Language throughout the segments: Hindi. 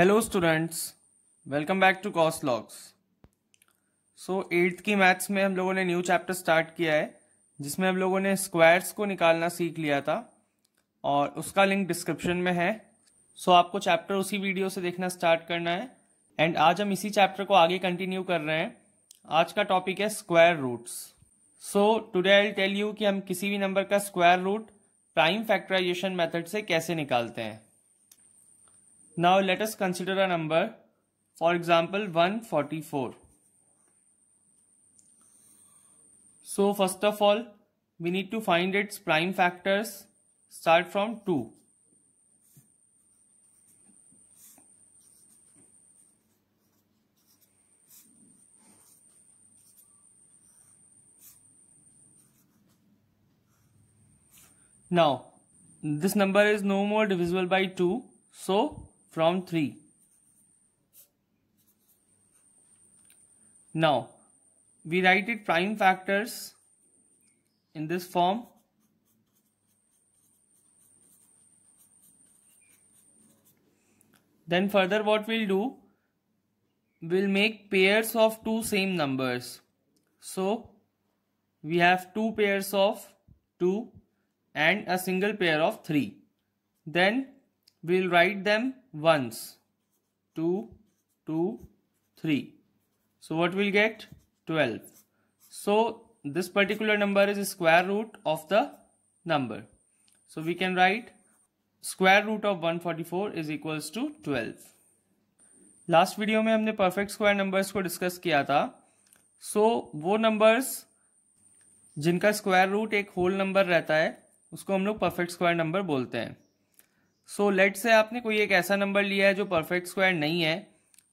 Hello students welcome back to cost logs so eighth की मैथ्स में हम लोगों ने न्यू चैप्टर स्टार्ट किया है जिसमें हम लोगों ने स्क्वायर्स को निकालना सीख लिया था और उसका लिंक डिस्क्रिप्शन में है सो so, आपको चैप्टर उसी वीडियो से देखना स्टार्ट करना है एंड आज हम इसी चैप्टर को आगे कंटिन्यू कर रहे हैं आज का टॉपिक है square roots so today I tell you कि हम किसी भी नंबर का square root prime factorisation method से कैसे निकालते हैं Now let us consider a number, for example 144. So first of all, we need to find its prime factors. Start from 2. Now, this number is no more divisible by 2. So, from 3. Now, we write it prime factors in this form. Then further what we'll do, we'll make pairs of two same numbers. So, we have two pairs of 2 and a single pair of 3. Then we will write them once. 2, 2, 3. So what we'll get? 12. So this particular number is square root of the number. So we can write square root of 144 is equals to 12. Last video में हमने परफेक्ट स्क्वायर नंबर्स को डिस्कस किया था सो so, वो नंबर्स जिनका स्क्वायर रूट एक होल नंबर रहता है उसको हम लोग परफेक्ट स्क्वायर नंबर बोलते हैं सो लेट से आपने कोई एक ऐसा नंबर लिया है जो परफेक्ट स्क्वायर नहीं है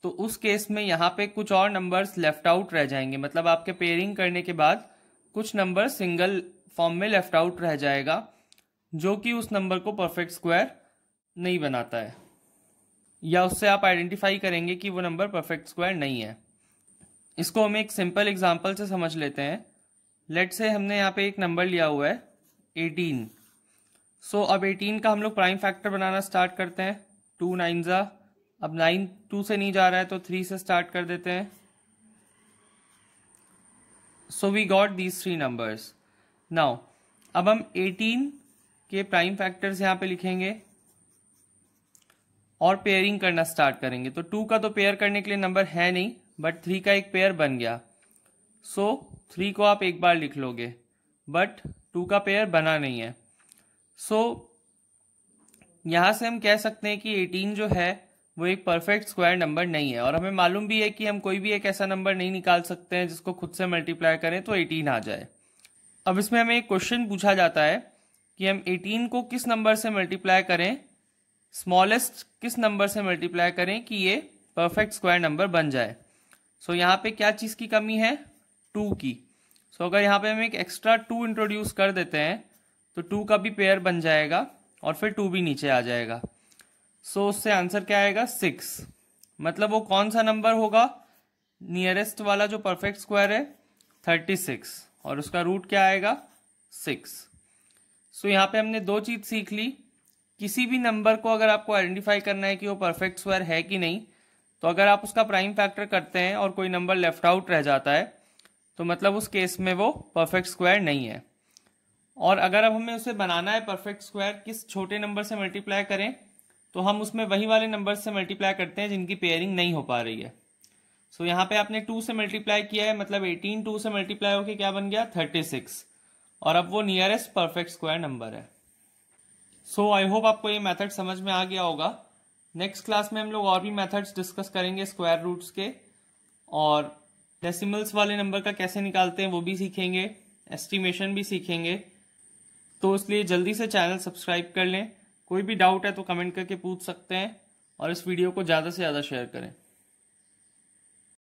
तो उस केस में यहाँ पे कुछ और नंबर्स लेफ्ट आउट रह जाएंगे मतलब आपके पेयरिंग करने के बाद कुछ नंबर सिंगल फॉर्म में लेफ्ट आउट रह जाएगा जो कि उस नंबर को परफेक्ट स्क्वायर नहीं बनाता है या उससे आप आइडेंटिफाई करेंगे कि वो नंबर परफेक्ट स्क्वायर नहीं है इसको हम एक सिंपल एग्जाम्पल से समझ लेते हैं लेट से हमने यहाँ पे एक नंबर लिया हुआ है एटीन सो so, अब 18 का हम लोग प्राइम फैक्टर बनाना स्टार्ट करते हैं टू नाइन ज़ा अब नाइन टू से नहीं जा रहा है तो थ्री से स्टार्ट कर देते हैं so we got these three numbers now अब हम 18 के प्राइम फैक्टर्स यहाँ पे लिखेंगे और पेयरिंग करना स्टार्ट करेंगे तो टू का तो पेयर करने के लिए नंबर है नहीं बट थ्री का एक पेयर बन गया सो so, थ्री को आप एक बार लिख लोगे बट टू का पेयर बना नहीं है सो so, यहां से हम कह सकते हैं कि 18 जो है वो एक परफेक्ट स्क्वायर नंबर नहीं है और हमें मालूम भी है कि हम कोई भी एक ऐसा नंबर नहीं निकाल सकते हैं जिसको खुद से मल्टीप्लाई करें तो 18 आ जाए अब इसमें हमें एक क्वेश्चन पूछा जाता है कि हम 18 को किस नंबर से मल्टीप्लाई करें स्मॉलेस्ट किस नंबर से मल्टीप्लाई करें कि ये परफेक्ट स्क्वायर नंबर बन जाए सो so, यहाँ पे क्या चीज़ की कमी है टू की सो so, अगर यहाँ पे हम एक एक्स्ट्रा टू इंट्रोड्यूस कर देते हैं तो टू का भी पेयर बन जाएगा और फिर टू भी नीचे आ जाएगा सो so, उससे आंसर क्या आएगा सिक्स मतलब वो कौन सा नंबर होगा नियरेस्ट वाला जो परफेक्ट स्क्वायर है थर्टी सिक्स और उसका रूट क्या आएगा सिक्स सो so, यहाँ पे हमने दो चीज़ सीख ली किसी भी नंबर को अगर आपको आइडेंटिफाई करना है कि वो परफेक्ट स्क्वायर है कि नहीं तो अगर आप उसका प्राइम फैक्टर करते हैं और कोई नंबर लेफ्ट आउट रह जाता है तो मतलब उस केस में वो परफेक्ट स्क्वायर नहीं है और अगर अब हमें उसे बनाना है परफेक्ट स्क्वायर किस छोटे नंबर से मल्टीप्लाई करें तो हम उसमें वही वाले नंबर से मल्टीप्लाई करते हैं जिनकी पेयरिंग नहीं हो पा रही है सो so, यहाँ पे आपने टू से मल्टीप्लाई किया है मतलब एटीन टू से मल्टीप्लाई होकर क्या बन गया थर्टी सिक्स और अब वो नियरेस्ट परफेक्ट स्क्वायर नंबर है सो आई होप आपको ये मेथड समझ में आ गया होगा नेक्स्ट क्लास में हम लोग और भी मेथड्स डिस्कस करेंगे स्क्वायर रूट्स के और डेसिमल्स वाले नंबर का कैसे निकालते हैं वो भी सीखेंगे एस्टिमेशन भी सीखेंगे तो इसलिए जल्दी से चैनल सब्सक्राइब कर लें कोई भी डाउट है तो कमेंट करके पूछ सकते हैं और इस वीडियो को ज़्यादा से ज़्यादा शेयर करें